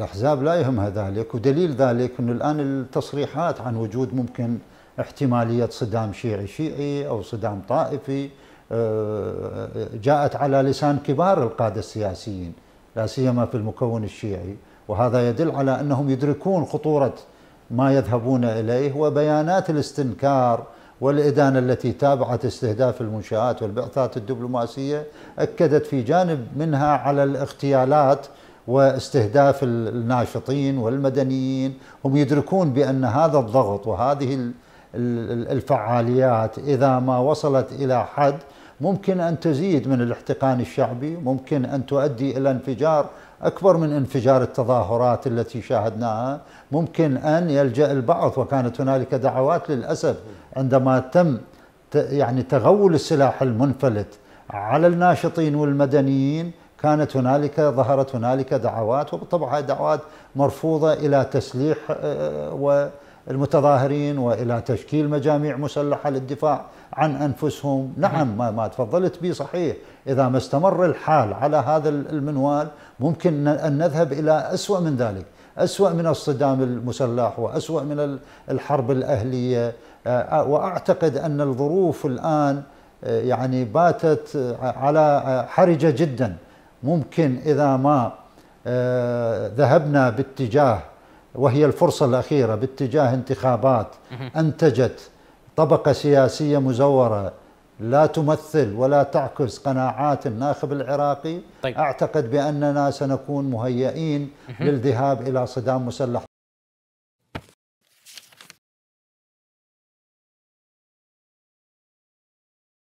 الأحزاب لا يهمها ذلك ودليل ذلك أنه الآن التصريحات عن وجود ممكن احتمالية صدام شيعي شيعي أو صدام طائفي آه، جاءت على لسان كبار القادة السياسيين لا سيما في المكون الشيعي وهذا يدل على أنهم يدركون خطورة ما يذهبون إليه وبيانات الاستنكار والإدانة التي تابعت استهداف المنشآت والبعثات الدبلوماسية أكدت في جانب منها على الاغتيالات واستهداف الناشطين والمدنيين هم يدركون بأن هذا الضغط وهذه الفعاليات إذا ما وصلت إلى حد ممكن أن تزيد من الاحتقان الشعبي ممكن أن تؤدي إلى انفجار أكبر من انفجار التظاهرات التي شاهدناها ممكن أن يلجأ البعض وكانت هنالك دعوات للأسف عندما تم يعني تغول السلاح المنفلت على الناشطين والمدنيين كانت هنالك ظهرت هنالك دعوات وبالطبع الدعوات مرفوضه الى تسليح آه، والمتظاهرين والى تشكيل مجاميع مسلحه للدفاع عن انفسهم، نعم, نعم. ما, تفضلت به صحيح، اذا ما استمر الحال على هذا المنوال ممكن ان نذهب الى اسوء من ذلك، اسوء من الصدام المسلح واسوء من الحرب الأهلية آه، آه، وأعتقد أن الظروف الآن يعني باتت على حرجة جداً ممكن إذا ما آه، ذهبنا باتجاه وهي الفرصة الأخيرة باتجاه انتخابات أنتجت طبقة سياسية مزورة لا تمثل ولا تعكس قناعات الناخب العراقي طيب. أعتقد بأننا سنكون مهيئين للذهاب إلى صدام مسلح